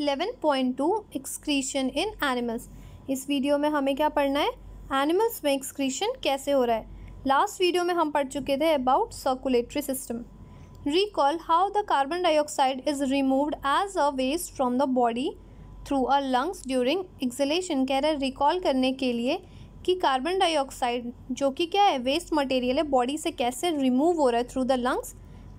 11.2 excretion in animals इस video में हमें क्या पढ़ना है एनिमल्स में एक्सक्रीशन कैसे हो रहा है लास्ट वीडियो में हम पढ़ चुके थे about circulatory system recall how the carbon dioxide is removed as a waste from the body through a lungs during exhalation कह रहे रिकॉल करने के लिए कि कार्बन डाइऑक्साइड जो कि क्या है वेस्ट मटेरियल है बॉडी से कैसे रिमूव हो रहा है थ्रू द लंग्स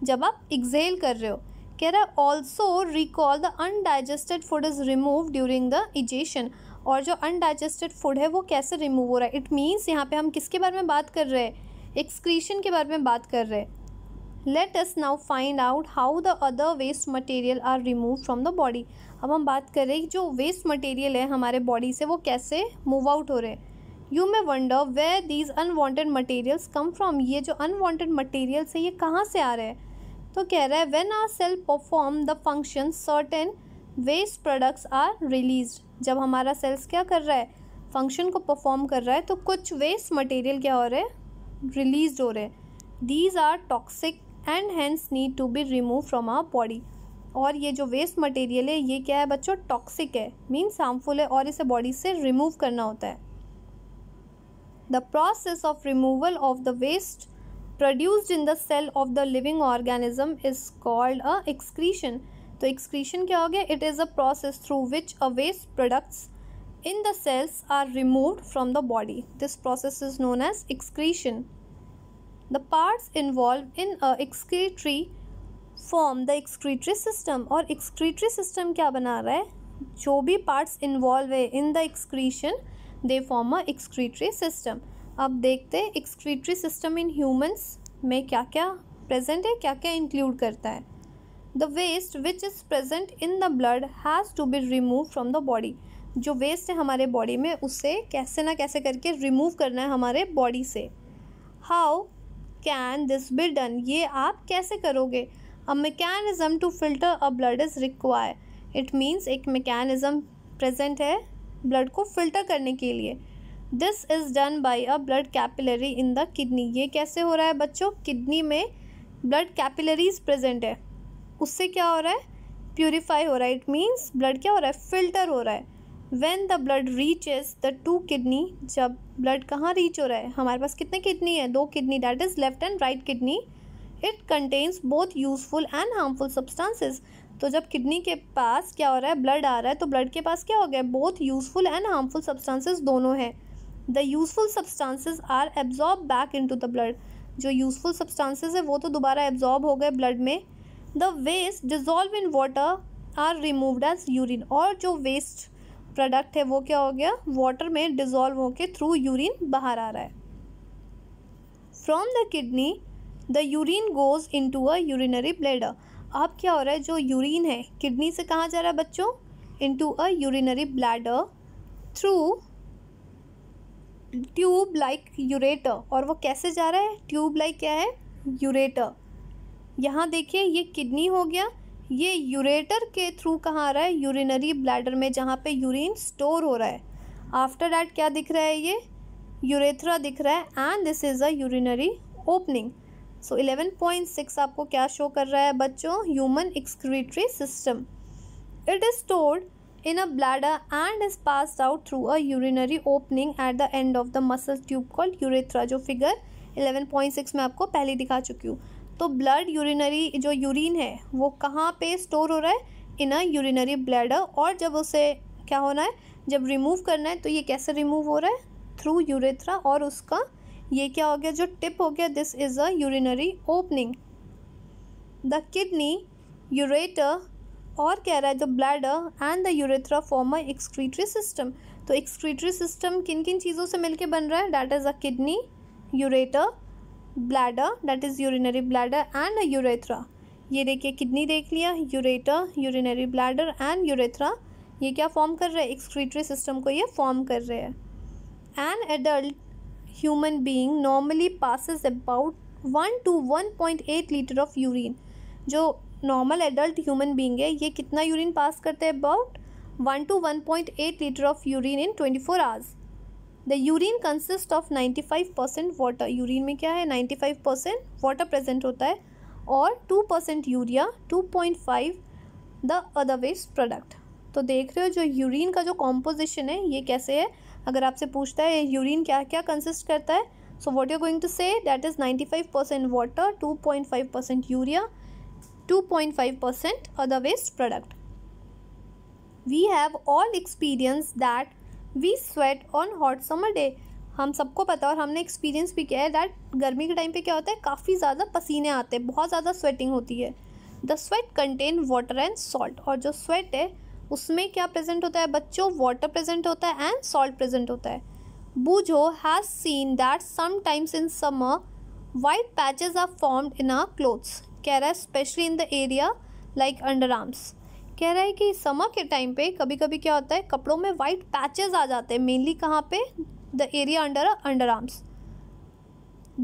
जब आप एक्जेल कर रहे हो कह रहा है also recall the undigested food is remove during the egestion और जो अनडाइजेस्टेड फूड है वो कैसे रिमूव हो रहा है इट मीन्स यहाँ पे हम किसके बारे में बात कर रहे हैं एक्सक्रीशन के बारे में बात कर रहे हैं let us now find out how the other waste material are remove from the body अब हम बात कर रहे हैं जो वेस्ट मटेरियल है हमारे बॉडी से वो कैसे मूव आउट हो रहे हैं you may wonder where these unwanted materials come from ये जो अनवांटेड मटेरियल्स है ये कहाँ से आ रहे हैं तो कह रहा है when our cell perform the function certain waste products are release जब हमारा सेल्स क्या कर रहा है फंक्शन को परफॉर्म कर रहा है तो कुछ वेस्ट मटेरियल क्या हो रहे हैं रिलीज हो रहे हैं these are toxic and hence need to be remove from our body और ये जो वेस्ट मटेरियल है ये क्या है बच्चों टॉक्सिक है मीन्स हार्मफुल है और इसे बॉडी से रिमूव करना होता है the process of removal of the waste produced in the cell of the living organism is called a excretion तो एक्सक्रीशन क्या हो गया it is a process through which a waste products in the cells are removed from the body this process is known as excretion the parts involve in a excretory form the excretory system और excretory system क्या बना रहा है जो भी parts involve है in the excretion they form a excretory system अब देखते हैं एक्सक्रीटरी सिस्टम इन ह्यूमन्स में क्या क्या प्रेजेंट है क्या क्या इंक्लूड करता है the waste which is present in the blood has to be remove from the body जो वेस्ट है हमारे बॉडी में उसे कैसे ना कैसे करके रिमूव करना है हमारे बॉडी से how can this be done ये आप कैसे करोगे a mechanism to filter a blood is require it means एक मेकेनिज़म प्रेजेंट है ब्लड को फिल्टर करने के लिए this is done by a blood capillary in the kidney ये कैसे हो रहा है बच्चों किडनी में ब्लड कैपिलरीज प्रजेंट है उससे क्या हो रहा है प्योरीफाई हो रहा है इट मीन्स ब्लड क्या हो रहा है फिल्टर हो रहा है when the blood reaches the two kidney जब ब्लड कहाँ रीच हो रहा है हमारे पास कितने किडनी है दो kidney that is left and right kidney it contains बहुत यूजफुल एंड हार्मफुल सब्सटांसिस तो जब किडनी के पास क्या हो रहा है ब्लड आ रहा है तो ब्लड के पास क्या हो गया बहुत यूजफुल एंड हार्मफुल सब्सटांसिस दोनों हैं the useful substances are absorb back into the blood जो यूज़फुल सब्सटांसेस है वो तो दोबारा एब्जॉर्ब हो गए ब्लड में the waste dissolve in water are removed as urine और जो वेस्ट प्रोडक्ट है वो क्या हो गया वाटर में डिजॉल्व होकर थ्रू यूरिन बाहर आ रहा है from the kidney the urine goes into a urinary bladder अब क्या हो रहा है जो यूरिन है किडनी से कहाँ जा रहा है बच्चों into a urinary bladder through tube like ureter और वो कैसे जा रहा है ट्यूब लाइक क्या है यूरेटर यहाँ देखिए ये किडनी हो गया ये यूरेटर के थ्रू कहाँ आ रहा है यूरिनरी ब्लैडर में जहाँ पे यूरिन स्टोर हो रहा है आफ्टर डैट क्या दिख रहा है ये यूरेथ्रा दिख रहा है and this is a urinary opening so eleven point six आपको क्या शो कर रहा है बच्चों human excretory system it is stored in a bladder and is pass out through a urinary opening at the end of the muscle tube called urethra जो figure point six में आपको पहले दिखा चुकी हूँ तो ब्लड यूरिनरी जो urine है वो कहाँ पे स्टोर हो रहा है इन अ यूरिनरी ब्लैडर और जब उसे क्या होना है जब रिमूव करना है तो ये कैसे रिमूव हो रहा है थ्रू यूरेथ्रा और उसका ये क्या हो गया जो टिप हो गया this is a urinary opening the kidney ureter और कह रहा है the bladder and the urethra form excretory system तो एक्सक्रीटरी सिस्टम किन किन चीज़ों से मिलके बन रहा है that is a kidney ureter bladder that is urinary bladder and a urethra ये देखिए किडनी देख लिया ureter urinary bladder and urethra ये क्या फॉर्म कर रहे हैं एक्सक्रीटरी सिस्टम को ये फॉर्म कर रहे हैं an adult human being normally passes about one two one point eight litre of urine जो नॉर्मल एडल्ट ह्यूमन बींग है ये कितना यूरिन पास करते हैं about one two one point eight litre of urine in twenty four hours the urine consist of ninety five percent water urine में क्या है ninety five percent water present होता है और two percent urea two point five the other waste product तो देख रहे हो जो यूरिन का जो कॉम्पोजिशन है ये कैसे है अगर आपसे पूछता है यूरिन क्या क्या कंसिस्ट करता है so what you going to say that is ninety five percent water two point five percent urea 2.5% other waste product. We have all experience that we sweat on hot summer day. हम सबको पता और हमने experience भी किया है that गर्मी के टाइम पे क्या होता है काफ़ी ज़्यादा पसीने आते हैं बहुत ज़्यादा स्वेटिंग होती है the sweat contain water and salt और जो स्वेट है उसमें क्या प्रेजेंट होता है बच्चों वाटर प्रेजेंट होता है एंड सॉल्ट प्रेजेंट होता है Boojho has seen that sometimes in summer white patches are formed in our clothes कह रहा है especially in the area like under arms कह रहा है कि समर के टाइम पे कभी कभी क्या होता है कपड़ों में वाइट पैचेस आ जाते हैं मेनली कहाँ पे the area under under arms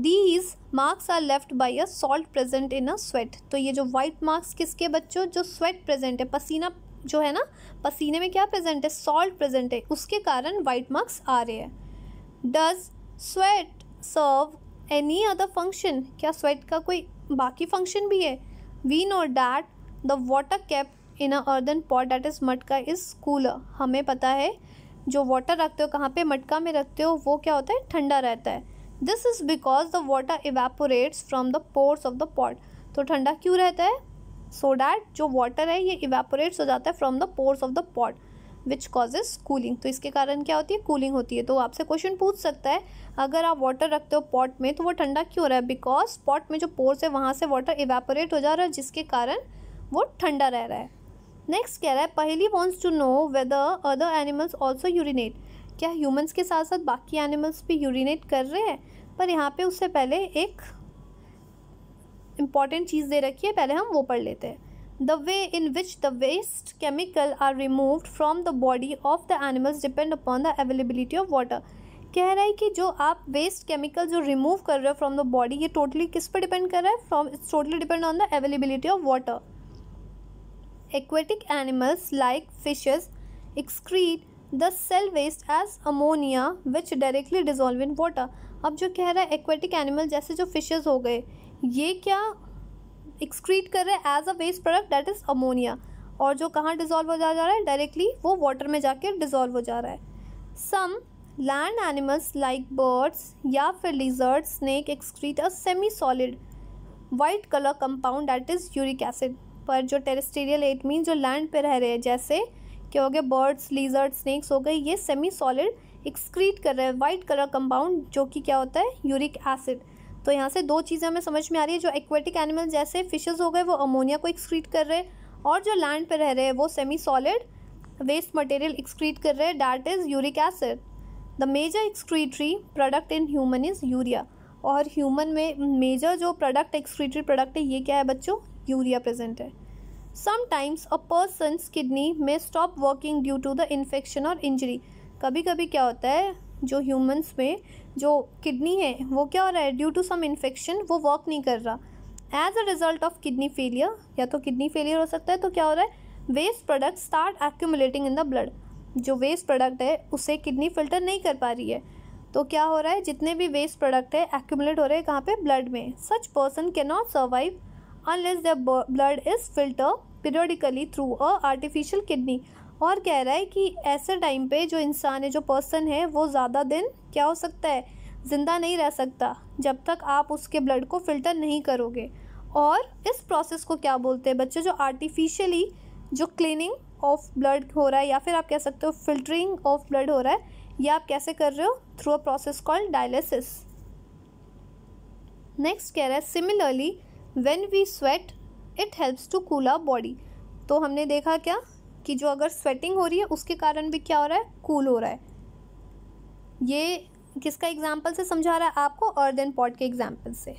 these marks are left by a salt present in a sweat तो ये जो वाइट मार्क्स किसके बच्चों जो स्वेट प्रेजेंट है पसीना जो है ना पसीने में क्या प्रेजेंट है सॉल्ट प्रेजेंट है उसके कारण वाइट मार्क्स आ रहे हैं does sweat serve any other function क्या स्वेट का कोई बाकी फंक्शन भी है we know that the water kept in a earthen pot that is मटका इज़ कूलर हमें पता है जो वाटर रखते हो कहाँ पे मटका में रखते हो वो क्या होता है ठंडा रहता है this is because the water evaporates from the pores of the pot तो ठंडा क्यों रहता है सो so डैट जो वाटर है ये इवेपोरेट्स हो जाता है from the pores of the pot which causes cooling तो इसके कारण क्या होती है कूलिंग होती है तो आपसे क्वेश्चन पूछ सकता है अगर आप वाटर रखते हो पॉट में तो वो ठंडा क्यों हो रहा है बिकॉज पॉट में जो पोर्स है वहाँ से वाटर इवेपोरेट हो जा रहा है जिसके कारण वो ठंडा रह रहा है नेक्स्ट कह रहा है Paheli wants to know whether other animals also urinate क्या ह्यूमन्स के साथ साथ बाकी एनिमल्स भी यूरिनेट कर रहे हैं पर यहाँ पे उससे पहले एक इम्पॉर्टेंट चीज़ दे रखी है पहले हम वो पढ़ लेते हैं the way in which the waste chemical are remove from the body of the animals depend upon the availability of water कह रहा है कि जो आप वेस्ट केमिकल जो रिमूव कर रहे हो फ्रॉम द बॉडी ये टोटली किस पर डिपेंड कर रहा है from its totally depend on the availability of water aquatic animals like fishes excrete the cell waste as ammonia which directly dissolve in water अब जो कह रहा है एक्वेटिक एनिमल जैसे जो फिशेज हो गए ये क्या एक्सक्रीट कर रहे हैं as a waste product that is ammonia और जो कहाँ डिजोल्व हो जा रहा है डायरेक्टली वो वाटर में जाके डिजोल्व हो जा रहा है some land animals like birds या फिर lizard snake excrete a semi solid white colour compound that is uric acid पर जो टेरेस्टेरियल एट मीन जो लैंड पे रह रहे हैं जैसे क्या हो गए बर्ड्स लीजर्ड स्नैक्स हो गए ये सेमी सॉलिड एक्सक्रीट कर रहे हैं वाइट कलर कंपाउंड जो कि क्या होता है यूरिक एसिड तो यहाँ से दो चीज़ें हमें समझ में आ रही है जो एक्वेटिक एनिमल जैसे फिशेज़ हो गए वो अमोनिया को एक्सक्रीट कर रहे हैं और जो लैंड पर रह रहे हैं वो semi solid waste material excrete कर रहे हैं that is uric acid the major excretory product in human is urea और ह्यूमन में मेजर जो प्रोडक्ट एक्सक्रीटरी प्रोडक्ट है ये क्या है बच्चों यूरिया प्रेजेंट है समटाइम्स अ पर्सनस किडनी में stop working due to the infection और इंजरी कभी कभी क्या होता है जो ह्यूमंस में जो किडनी है वो क्या हो रहा है ड्यू टू सम इन्फेक्शन वो वर्क नहीं कर रहा as a result of kidney failure या तो किडनी फेलियर हो सकता है तो क्या हो रहा है waste product start accumulating in the blood जो वेस्ट प्रोडक्ट है उसे किडनी फिल्टर नहीं कर पा रही है तो क्या हो रहा है जितने भी वेस्ट प्रोडक्ट है एक्यूमुलेट हो रहे हैं कहाँ पे ब्लड में such person can not survive unless the blood is filter periodically through a artificial kidney और कह रहा है कि ऐसे टाइम पे जो इंसान है जो पर्सन है वो ज़्यादा दिन क्या हो सकता है ज़िंदा नहीं रह सकता जब तक आप उसके ब्लड को फ़िल्टर नहीं करोगे और इस प्रोसेस को क्या बोलते हैं बच्चे जो आर्टिफिशियली जो क्लीनिंग ऑफ ब्लड हो रहा है या फिर आप कह सकते हो फिल्टरिंग ऑफ ब्लड हो रहा है या आप कैसे कर रहे हो through a process called dialysis next कह रहा है similarly when we sweat it helps to cool a body तो हमने देखा क्या कि जो अगर स्वेटिंग हो रही है उसके कारण भी क्या हो रहा है कूल हो रहा है ये किसका एग्जाम्पल से समझा रहा है आपको अर्दन पॉट के एग्जाम्पल से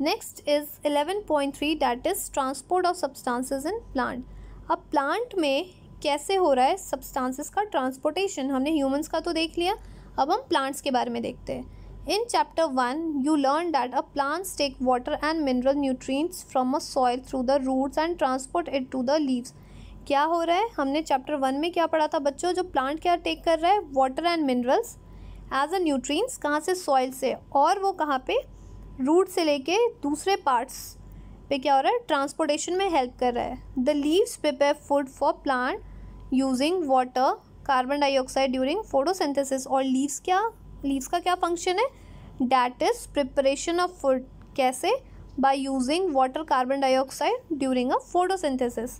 next is eleven point three that is transport of substances in plant अब प्लांट में कैसे हो रहा है सब्सटांसिस का ट्रांसपोर्टेशन हमने ह्यूमंस का तो देख लिया अब हम प्लांट्स के बारे में देखते हैं in chapter one you learn that a plants take water and mineral nutrients from a soil through the roots and transport it to the leaves क्या हो रहा है हमने चैप्टर वन में क्या पढ़ा था बच्चों जो प्लांट क्या टेक कर रहा है water and minerals as a nutrients कहाँ से सॉइल से और वो कहाँ पे रूट से लेके दूसरे पार्ट्स पे क्या हो रहा है ट्रांसपोर्टेशन में हेल्प कर रहा है the leaves prepare food for plant using water carbon dioxide during photosynthesis और लीव्स क्या लीव्स का क्या फंक्शन है that is preparation of food कैसे by using water carbon dioxide during a photosynthesis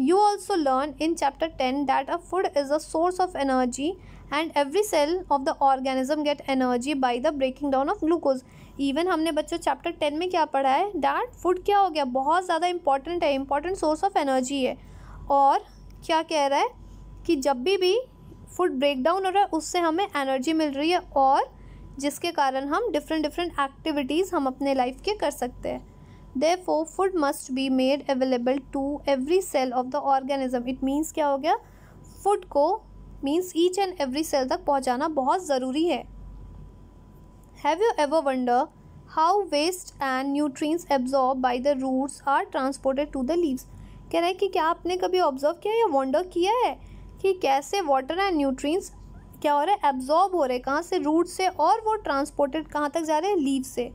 you also learn in chapter ten that a food is a source of energy and every cell of the organism get energy by the breaking down of glucose even हमने बच्चों chapter ten में क्या पढ़ा है that food क्या हो गया बहुत ज़्यादा इंपॉर्टेंट है इंपॉर्टेंट सोर्स ऑफ एनर्जी है और क्या कह रहा है कि जब भी भी फूड ब्रेक डाउन हो रहा है उससे हमें एनर्जी मिल रही है और जिसके कारण हम डिफरेंट डिफरेंट एक्टिविटीज़ हम अपने लाइफ के कर सकते हैं therefore food must be made available to every cell of the organism it means क्या हो गया फूड को means each and every cell तक पहुंचाना बहुत ज़रूरी है have you ever wonder how waste and nutrients absorb by the roots are transported to the leaves कह रहे हैं कि क्या आपने कभी ऑब्जर्व किया या वंडर किया है कि कैसे वाटर एंड न्यूट्रिएंट्स क्या हो रहा है एब्जॉर्ब हो रहे हैं कहाँ से रूट से और वो ट्रांसपोर्टेड कहाँ तक जा रहे हैं लीव से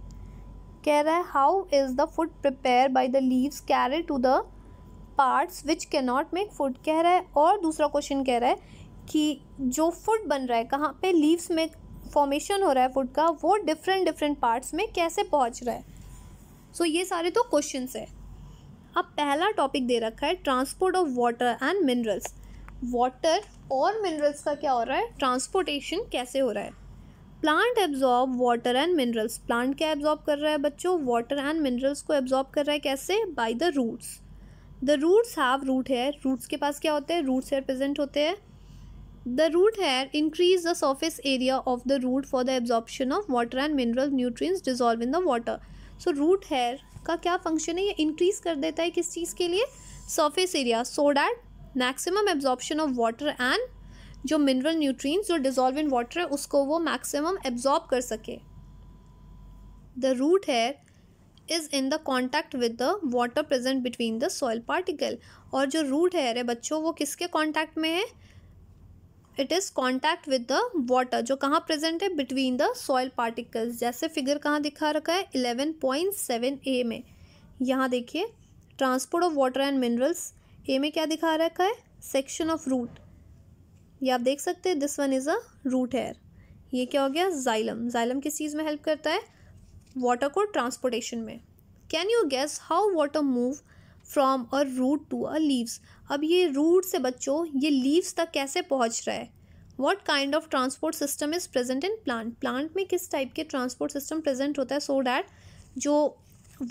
कह रहा है how is the food prepare by the leaves carry to the parts which not make food कह रहा है और दूसरा क्वेश्चन कह रहा है कि जो फूड बन रहा है कहाँ पे लीव्स में फॉर्मेशन हो रहा है फूड का वो डिफरेंट डिफरेंट पार्ट्स में कैसे पहुँच रहा है सो so, ये सारे तो क्वेश्चन है अब पहला टॉपिक दे रखा है transport of water and minerals water और मिनरल्स का क्या हो रहा है ट्रांसपोर्टेशन कैसे हो रहा है plant absorb water and minerals plant क्या एब्जॉर्ब कर रहा है बच्चों वाटर एंड मिनरल्स को एब्जॉर्ब कर रहा है कैसे by the roots the roots have root hair roots के पास क्या होते हैं रूट्स हेयर प्रेजेंट होते हैं the root hair increase the surface area of the root for the absorption of water and mineral nutrients dissolve in the water so root hair का क्या function है ये इंक्रीज कर देता है किस चीज़ के लिए surface area so that maximum absorption of water and जो मिनरल न्यूट्रिएंट्स जो डिजॉल्व इन वाटर है उसको वो मैक्सिमम एब्जॉर्ब कर सके the root hair is in the contact with the water present between the soil particle और जो root hair है बच्चों वो किसके कॉन्टैक्ट में है it is contact with the water जो कहाँ प्रेजेंट है बिटवीन द सॉयल पार्टिकल्स जैसे फिगर कहाँ दिखा रखा है इलेवन पॉइंट सेवन ए में यहाँ देखिए transport of water and minerals A में क्या दिखा रखा है सेक्शन ऑफ रूट ये आप देख सकते हैं this one is a root here ये क्या हो गया जाइलम जाइलम किस चीज़ में हेल्प करता है वाटर को ट्रांसपोर्टेशन में can you guess how water move from a root to a leaves अब ये रूट से बच्चों ये लीव्स तक कैसे पहुंच रहा है what kind of transport system is present in plant plant में किस टाइप के ट्रांसपोर्ट सिस्टम प्रजेंट होता है सो so डैट जो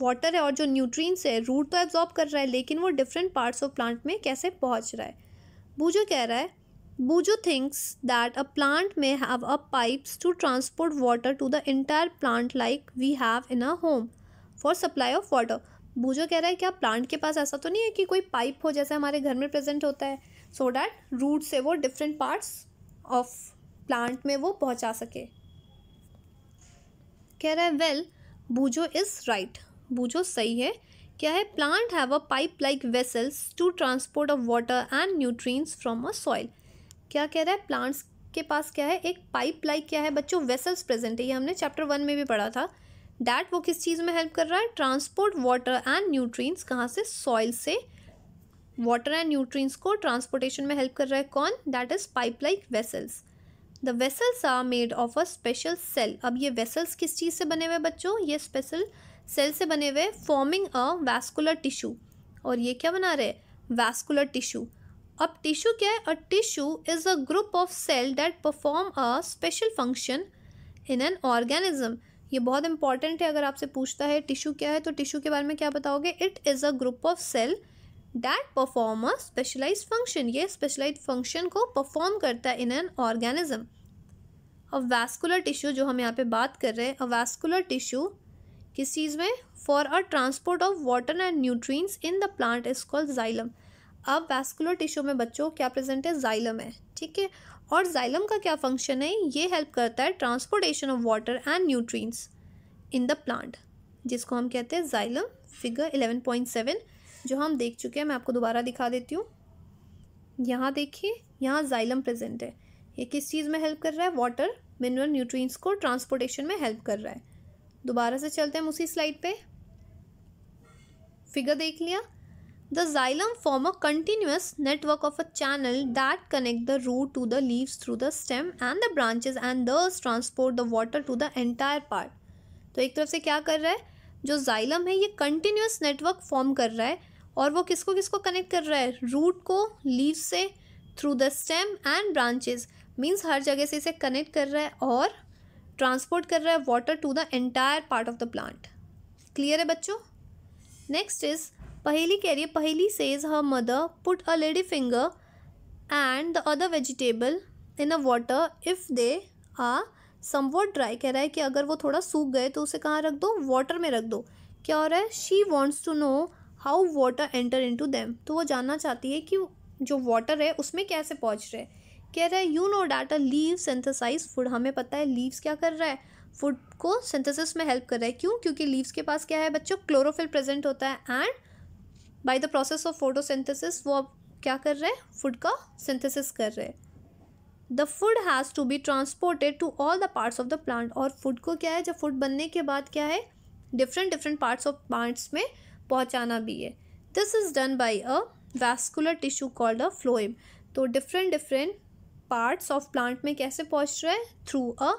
वाटर है और जो न्यूट्रींस है रूट तो एब्जॉर्ब कर रहा है लेकिन वो डिफरेंट पार्ट्स ऑफ प्लांट में कैसे पहुंच रहा है बूझो कह रहा है Bujo thinks that a plant may have a pipes to transport water to the entire plant like we have in a home for supply of water. बूजो कह रहा है क्या प्लांट के पास ऐसा तो नहीं है कि कोई पाइप हो जैसे हमारे घर में प्रेजेंट होता है सो डैट रूट से वो डिफरेंट पार्ट्स ऑफ प्लांट में वो पहुंचा सके कह रहा है well Boojho is right Boojho सही है क्या है plant have a pipe like vessels to transport of water and nutrients from a soil क्या कह रहा है प्लांट्स के पास क्या है एक पाइप लाइक क्या है बच्चों वेसल्स प्रेजेंट है ये हमने चैप्टर वन में भी पढ़ा था डैट वो किस चीज़ में हेल्प कर रहा है ट्रांसपोर्ट वाटर एंड न्यूट्रींस कहाँ से सॉइल से वाटर एंड न्यूट्रींस को ट्रांसपोर्टेशन में हेल्प कर रहा है कौन that is pipe like vessels the vessels are made of a special cell अब ये वेसल्स किस चीज़ से बने हुए बच्चों ये स्पेशल सेल से बने हुए फॉर्मिंग अ वैस्कुलर टिश्यू और ये क्या बना रहे वैस्कुलर टिश्यू अब टिश्यू क्या है a tissue is a group of cell that perform a special function in an organism ये बहुत इंपॉर्टेंट है अगर आपसे पूछता है टिश्यू क्या है तो टिश्यू के बारे में क्या बताओगे it is a group of cell that perform a specialize function ये स्पेशलाइज फंक्शन को परफॉर्म करता है इन एन ऑर्गेनिज्म अब वैस्कुलर टिश्यू जो हम यहाँ पे बात कर रहे हैं अ वैस्कुलर टिश्यू किस चीज़ में for a transport of water and nutrients in the plant is called xylem अब वैस्कुलर टिश्यू में बच्चों क्या प्रेजेंट है जाइलम है ठीक है और जाइलम का क्या फंक्शन है ये हेल्प करता है transportation of water and nutrients in the plant जिसको हम कहते हैं xylem figure eleven point seven जो हम देख चुके हैं मैं आपको दोबारा दिखा देती हूँ यहाँ देखिए यहाँ जाइलम प्रेजेंट है ये किस चीज़ में हेल्प कर रहा है वाटर मिनरल न्यूट्रिएंट्स को ट्रांसपोर्टेशन में हेल्प कर रहा है दोबारा से चलते हैं उसी स्लाइड पे फिगर देख लिया The xylem form a continuous network of a channel that connect the root to the leaves through the stem and the branches and thus transport the water to the entire part. तो एक तरफ से क्या कर रहा है जो xylem है ये continuous network form कर रहा है और वो किसको किसको connect कर रहा है root को leaves से through the stem and branches means हर जगह से इसे connect कर रहा है और transport कर रहा है water to the entire part of the plant. Clear है बच्चों Next is पहली कह रही है Paheli says her mother put a lady finger and the other vegetable in a water if they are somewhat dry कह रहा है कि अगर वो थोड़ा सूख गए तो उसे कहाँ रख दो वाटर में रख दो क्या हो रहा है she wants to know how water enter into them तो वो जानना चाहती है कि जो वाटर है उसमें कैसे पहुँच रहे कह रहा है you know that a leave synthesize food हमें पता है लीव्स क्या कर रहा है फूड को सिंथेसिस में हेल्प कर रहा है क्यों क्योंकि लीव्स के पास क्या है बच्चों क्लोरोफिल प्रेजेंट होता है and by the process of synthesis वो अब क्या कर रहे हैं फूड का सिंथेसिस कर रहे हैं the food has to be transported to all the parts of the plant और फूड को क्या है जब फूड बनने के बाद क्या है different different parts of plants में पहुँचाना भी है this is done by a vascular tissue called a phloem तो different different parts of plant में कैसे पहुँच रहे हैं through a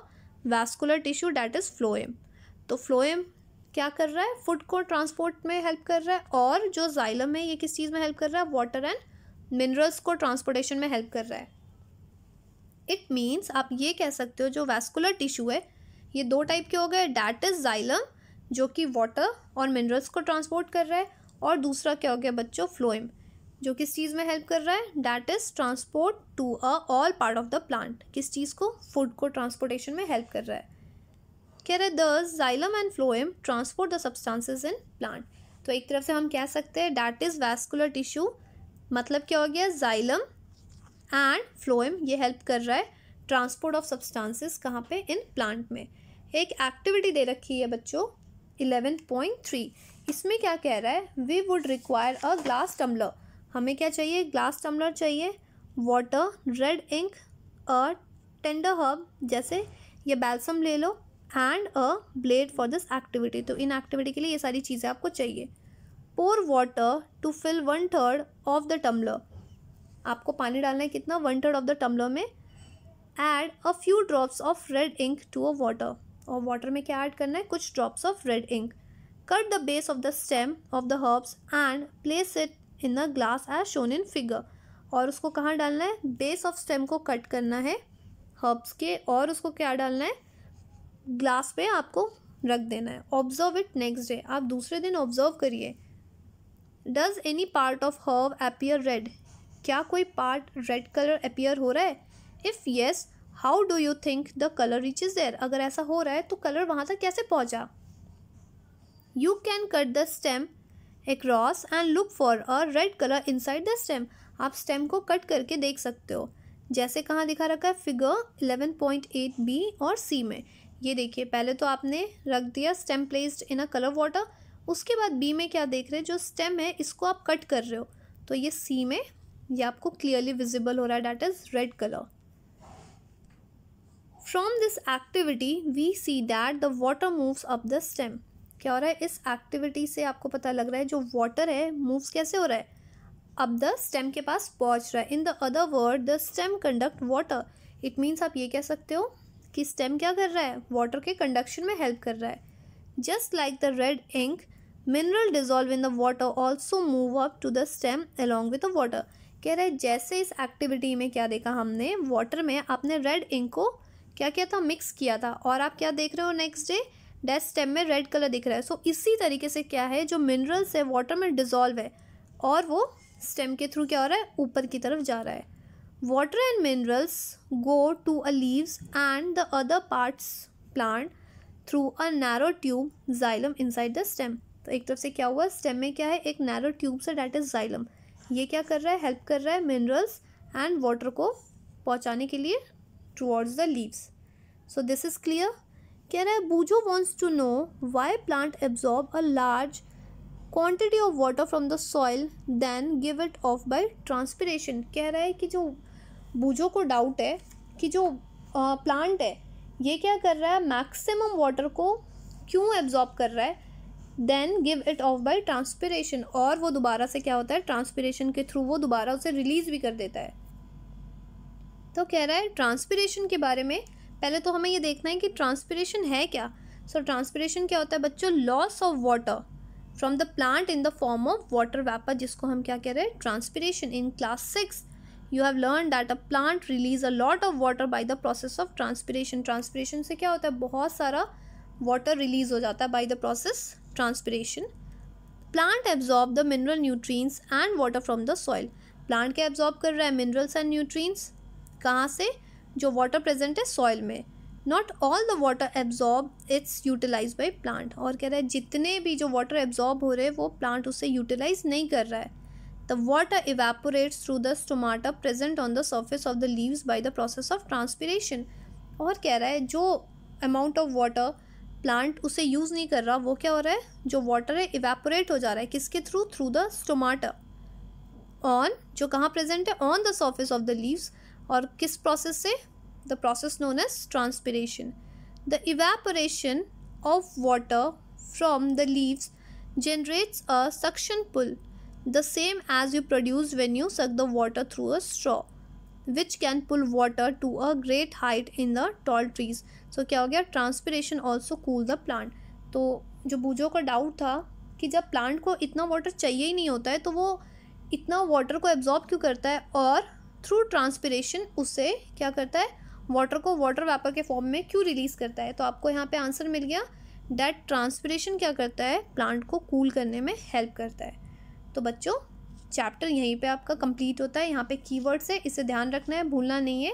vascular tissue that is phloem तो फ्लोएम क्या कर रहा है फूड को ट्रांसपोर्ट में हेल्प कर रहा है और जो जाइलम है ये किस चीज़ में हेल्प कर रहा है वाटर एंड मिनरल्स को ट्रांसपोर्टेशन में हेल्प कर रहा है इट मीन्स आप ये कह सकते हो जो वैस्कुलर टिश्यू है ये दो टाइप के हो गए डैट इज़ जाइलम जो कि वाटर और मिनरल्स को ट्रांसपोर्ट कर रहा है और दूसरा क्या हो गया बच्चों फ्लोइम जो किस चीज़ में हेल्प कर रहा है that is transport to a all part of the plant किस चीज़ को फूड को ट्रांसपोर्टेशन में हेल्प कर रहा है कह रहे thus xylem and phloem transport the substances in plant तो एक तरफ से हम कह सकते हैं डैट इज़ वैस्कुलर टिश्यू मतलब क्या हो गया जाइलम एंड फ्लोएम ये हेल्प कर रहा है ट्रांसपोर्ट ऑफ सब्सटेंसेस कहाँ पे इन प्लांट में एक एक्टिविटी दे रखी है बच्चों इलेवन पॉइंट थ्री इसमें क्या कह रहा है we would require a glass tumbler हमें क्या चाहिए ग्लास टम्बलर चाहिए वाटर रेड इंक और टेंडर हर्ब जैसे ये बैल्सम ले लो and a blade for this activity तो इन एक्टिविटी के लिए ये सारी चीज़ें आपको चाहिए pour water to fill one third of the tumbler आपको पानी डालना है कितना one third of the tumbler में add a few drops of red ink to a water और वाटर में क्या ऐड करना है कुछ drops of red ink cut the base of the stem of the herbs and place it in a glass as shown in figure और उसको कहाँ डालना है बेस ऑफ स्टेम को कट करना है हर्ब्स के और उसको क्या डालना है ग्लास पे आपको रख देना है ऑब्जर्व इट नेक्स्ट डे आप दूसरे दिन ऑब्जर्व करिए does any part of herb appear red क्या कोई पार्ट रेड कलर अपियर हो रहा है if yes how do you think the colour reach is there अगर ऐसा हो रहा है तो कलर वहाँ तक कैसे पहुँचा you can cut the stem across and look for a red colour inside the stem आप स्टेम को कट करके देख सकते हो जैसे कहाँ दिखा रखा है figure eleven point eight B और सी में ये देखिए पहले तो आपने रख दिया stem placed in a colour water उसके बाद बी में क्या देख रहे हैं जो स्टेम है इसको आप कट कर रहे हो तो ये सी में ये आपको क्लियरली विजिबल हो रहा है that is red colour from this activity we see that the water moves up the stem क्या हो रहा है इस एक्टिविटी से आपको पता लग रहा है जो वाटर है मूव्स कैसे हो रहा है अब द स्टेम के पास पहुंच रहा है in the other word the stem conduct water it means आप ये कह सकते हो कि स्टेम क्या कर रहा है वाटर के कंडक्शन में हेल्प कर रहा है just like the red ink mineral dissolve in the water also move up to the stem along with the water कह रहे जैसे इस एक्टिविटी में क्या देखा हमने वाटर में आपने रेड इंक को क्या किया था मिक्स किया था और आप क्या देख रहे हो नेक्स्ट डे डेस्ट स्टेम में रेड कलर दिख रहा है सो so, इसी तरीके से क्या है जो मिनरल्स है वाटर में डिजोल्व है और वो स्टेम के थ्रू क्या हो रहा है ऊपर की तरफ जा रहा है water and minerals go to a leaves and the other parts plant through a narrow tube xylem inside the stem तो एक तरफ से क्या हुआ स्टेम में क्या है एक नैरो ट्यूब से डैट इज जाइलम ये क्या कर रहा है हेल्प कर रहा है मिनरल्स एंड वाटर को पहुंचाने के लिए towards the leaves so this is clear कह रहा है Boojho wants to know why plant absorb a large quantity of water from the soil then give it off by transpiration कह रहा है कि जो बूझो को डाउट है कि जो आ, प्लांट है ये क्या कर रहा है मैक्सिमम वाटर को क्यों एब्जॉर्ब कर रहा है then give it off by transpiration और वो दोबारा से क्या होता है ट्रांसपरेशन के थ्रू वो दोबारा उसे रिलीज़ भी कर देता है तो कह रहा है ट्रांसपरेशन के बारे में पहले तो हमें ये देखना है कि ट्रांसपरेशन है क्या सो so, ट्रांसपरेशन क्या होता है बच्चों loss of water from the plant in the form of water vapour जिसको हम क्या कह रहे हैं transpiration in class six you have learn that a plant release a lot of water by the process of transpiration transpiration से क्या होता है बहुत सारा वाटर रिलीज हो जाता है by the process transpiration plant absorb the mineral nutrients and water from the soil plant क्या एब्जॉर्ब कर रहा है मिनरल्स एंड न्यूट्रींस कहाँ से जो वाटर प्रेजेंट है सॉइल में not all the water absorb it's utilize by plant और कह रहा है जितने भी जो वाटर एब्जॉर्ब हो रहे हैं वो प्लांट उससे यूटिलाइज नहीं कर रहा है the water evaporates through the stomata present on the surface of the leaves by the process of transpiration और कह रहा है जो अमाउंट ऑफ वाटर प्लांट उसे यूज़ नहीं कर रहा वो क्या हो रहा है जो वाटर है इवेपोरेट हो जा रहा है किसके through through the stomata on जो कहाँ प्रेजेंट है on the surface of the leaves और किस प्रोसेस से the process known as transpiration the evaporation of water from the leaves generates a suction pull the same as you produce when you suck the water through a straw which can pull water to a great height in the tall trees so क्या हो गया transpiration also cool the plant तो जो बूझो का doubt था कि जब प्लांट को इतना वाटर चाहिए ही नहीं होता है तो वो इतना वाटर को एब्जॉर्ब क्यों करता है और थ्रू ट्रांसपिरेशन उसे क्या करता है वाटर को वाटर वेपर के फॉर्म में क्यों रिलीज़ करता है तो आपको यहाँ पे आंसर मिल गया डैट ट्रांसपिरेशन क्या करता है प्लांट को कूल cool करने में हेल्प करता है तो बच्चों चैप्टर यहीं पे आपका कंप्लीट होता है यहाँ पे कीवर्ड्स है इसे ध्यान रखना है भूलना नहीं है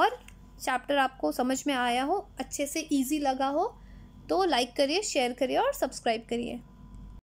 और चैप्टर आपको समझ में आया हो अच्छे से ईजी लगा हो तो लाइक करिए शेयर करिए और सब्सक्राइब करिए